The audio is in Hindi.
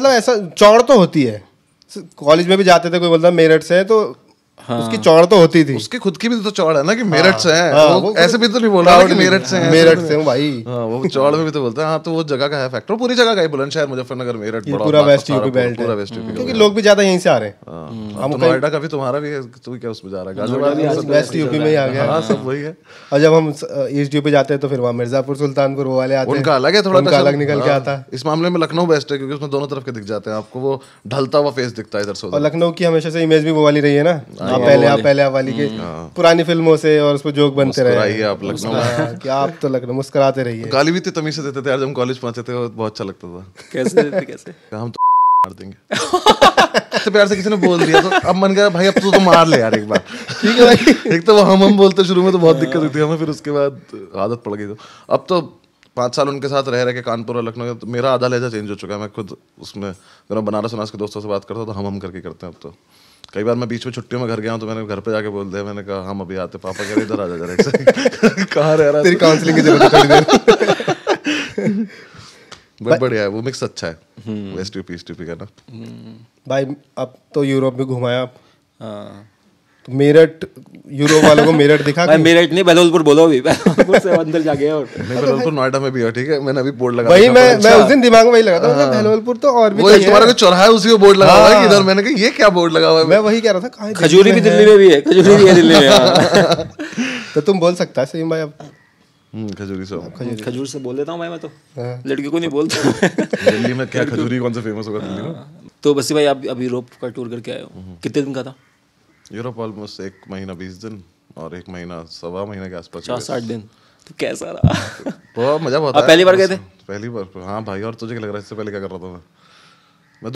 मतलब ऐसा चौड़ तो होती है कॉलेज में भी जाते थे कोई बोलता मेरठ से है तो हाँ। उसकी चौड़ तो होती थी उसकी खुद की भी तो चौड़ है ना कि मेरठ से है हाँ, हाँ, वो, ऐसे भी तो नहीं बोला हाँ, कि मेरठ से है मेरठ से हूँ भाई हाँ, वो चौड़ में भी तो बोलता है हाँ तो वो जगह का है फैक्टर पूरी जगह का है बुलंदशहर मुजफ्फरनगर मेरठ पूरा वेस्ट यूपी बेल्ट पूरा वेस्ट हम्म। यूपी क्योंकि लोग भी ज्यादा यहीं से आ रहे हैं हाँ। हम तो नोएडा का भी तुम्हारा भी है तू तो क्या उसमें जा रहा है गाजियाबाद वेस्ट यूपी में ही आ गया सब वही है और जब हम ईस्ट यूपी जाते हैं तो फिर वहाँ मिर्जापुर सुल्तानपुर वो वाले आते हैं उनका अलग है थोड़ा अलग निकल के आता है इस मामले में लखनऊ बेस्ट है क्योंकि उसमें दोनों तरफ के दिख जाते हैं आपको वो ढलता हुआ फेस दिखता है इधर से लखनऊ की हमेशा से इमेज भी वो वाली रही है ना हाँ, हाँ पहले आप हाँ, पहले आप वाली के हम्म, हाँ। पुरानी फिल्मों से और उसमें जोक बनते रहे आप लखनऊ क्या आप तो लखनऊ मुस्कुराते रहिए गाली भी इतनी तमीज से देते थे यार जब हम कॉलेज पहुंचे थे बहुत अच्छा लगता था कैसे कैसे हम तो मार देंगे तो प्यार से किसी ने बोल दिया तो अब मन करा भाई अब तू तो मार ले यार एक बार ठीक है भाई एक तो वो हम हम बोलते शुरू में तो बहुत दिक्कत होती है हमें फिर उसके बाद आदत पड़ गई तो अब तो पाँच साल उनके साथ रह रहे के कानपुर और लखनऊ तो मेरा आधा लहजा चेंज हो चुका है मैं खुद उसमें मेरा बनारस वनारस के दोस्तों से बात करता हूँ तो हम हम करके करते हैं अब तो कई बार मैं बीच में छुट्टियों में घर गया हूँ तो मैंने घर पे जाके बोल दिया मैंने कहा हम हाँ, अभी आते पापा कह रहे इधर आ जा जरा कहाँ रह रहा तेरी काउंसलिंग की जरूरत बट बढ़िया है वो मिक्स अच्छा है वेस्ट यूपी ईस्ट यूपी का ना भाई अब तो यूरोप में घुमाया हाँ। तो मेरठ यूरोप वालों को मेरठ दिखा भाई मेरठ नहीं बलौलपुर बोलो अभी से अंदर जा गया और मैं बलौलपुर नोएडा में भी हूं ठीक है मैंने अभी बोर्ड लगा वही मैं मैं अच्छा। उस दिन दिमाग में वही लगा था हाँ। बलौलपुर मतलब तो और भी वो तुम्हारा कुछ चौराहा उसी पे बोर्ड लगा हुआ है हाँ। इधर मैंने कहा ये क्या बोर्ड लगा हुआ है मैं वही कह रहा था कहां खजूरी भी दिल्ली में भी है खजूरी भी है दिल्ली में हाँ। तो तुम बोल सकता है सलीम भाई अब हम्म, खजूरी से खजूरी खजूर से बोल देता हूँ भाई मैं तो लड़की को नहीं बोलता दिल्ली में क्या खजूरी कौन सा फेमस होगा दिल्ली में तो बसी भाई आप अभी यूरोप का टूर करके आए हो हम्म। कितने दिन का था यूरोप ऑलमोस्ट एक महीना बीस दिन और एक महीना सवा महीने के आसपास साठ दिन तो कैसा रहा बहुत मजा बहुत पहली बार गए थे पहली बार हाँ भाई और तुझे क्या लग रहा है इससे पहले क्या कर रहा था मैं